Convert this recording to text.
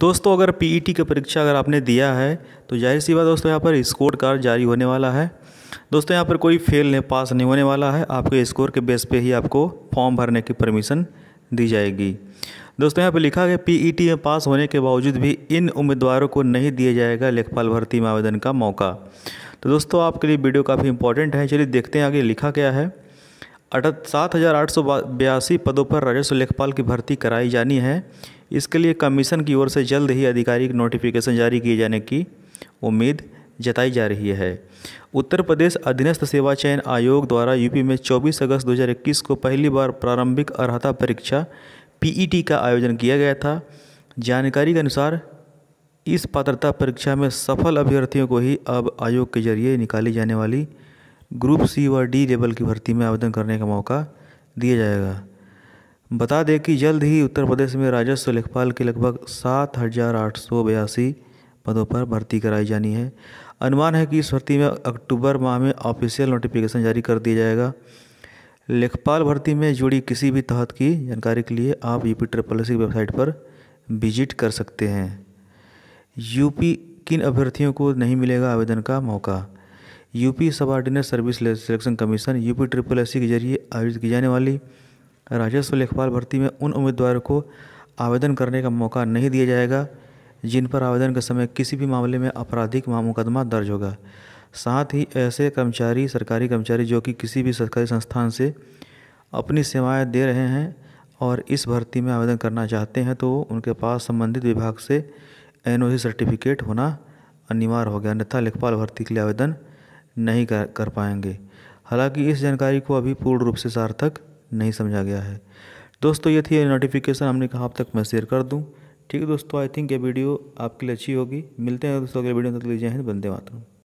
दोस्तों अगर PET e का परीक्षा अगर आपने दिया है तो जाहिर सी बात दोस्तों यहाँ पर स्कोर कार्ड जारी होने वाला है दोस्तों यहाँ पर कोई फेल नहीं पास नहीं होने वाला है आपके स्कोर के बेस पे ही आपको फॉर्म भरने की परमिशन दी जाएगी दोस्तों यहाँ पर लिखा गया पीईटी e में पास होने के बावजूद भी इन उम्मीदवारों को नहीं दिया जाएगा लेखपाल भर्ती में आवेदन का मौका तो दोस्तों आपके लिए वीडियो काफ़ी इंपॉर्टेंट है चलिए देखते हैं आगे लिखा क्या है सात हज़ार आठ सौ बयासी पदों पर राजस्व लेखपाल की भर्ती कराई जानी है इसके लिए कमीशन की ओर से जल्द ही आधिकारिक नोटिफिकेशन जारी किए जाने की उम्मीद जताई जा रही है उत्तर प्रदेश अधीनस्थ सेवा चयन आयोग द्वारा यूपी में 24 अगस्त 2021 को पहली बार प्रारंभिक अर्हता परीक्षा पीईटी का आयोजन किया गया था जानकारी के अनुसार इस पात्रता परीक्षा में सफल अभ्यर्थियों को ही अब आयोग के जरिए निकाली जाने वाली ग्रुप सी व डी लेवल की भर्ती में आवेदन करने का मौका दिया जाएगा बता दें कि जल्द ही उत्तर प्रदेश में राजस्व लेखपाल के लगभग सात हज़ार आठ सौ बयासी पदों पर भर्ती कराई जानी है अनुमान है कि इस भर्ती में अक्टूबर माह में ऑफिशियल नोटिफिकेशन जारी कर दिया जाएगा लेखपाल भर्ती में जुड़ी किसी भी तहत की जानकारी के लिए आप यूपी ट्रिपल एस की वेबसाइट पर विजिट कर सकते हैं यूपी किन अभ्यर्थियों को नहीं मिलेगा आवेदन का मौका UP subordinate service selection commission UP triple S के जरिए आयोजित की जाने वाली राजस्व लेखपाल भर्ती में उन उम्मीदवारों को आवेदन करने का मौका नहीं दिया जाएगा जिन पर आवेदन के समय किसी भी मामले में आपराधिक मुकदमा दर्ज होगा साथ ही ऐसे कर्मचारी सरकारी कर्मचारी जो कि किसी भी सरकारी संस्थान से अपनी सेवाएं दे रहे हैं और इस भर्ती में आवेदन करना चाहते हैं तो उनके पास संबंधित विभाग से एनओसी सर्टिफिकेट होना अनिवार्य हो गया अन्यथा लेखपाल भर्ती के लिए आवेदन नहीं कर कर पाएंगे हालांकि इस जानकारी को अभी पूर्ण रूप से सार्थक नहीं समझा गया है दोस्तों ये थी नोटिफिकेशन हमने कहा आप तक मैं शेयर कर दूँ ठीक है दोस्तों आई थिंक ये वीडियो आपके लिए अच्छी होगी मिलते हैं दोस्तों अगले वीडियो तक लीजिए हैं बंदे मातरम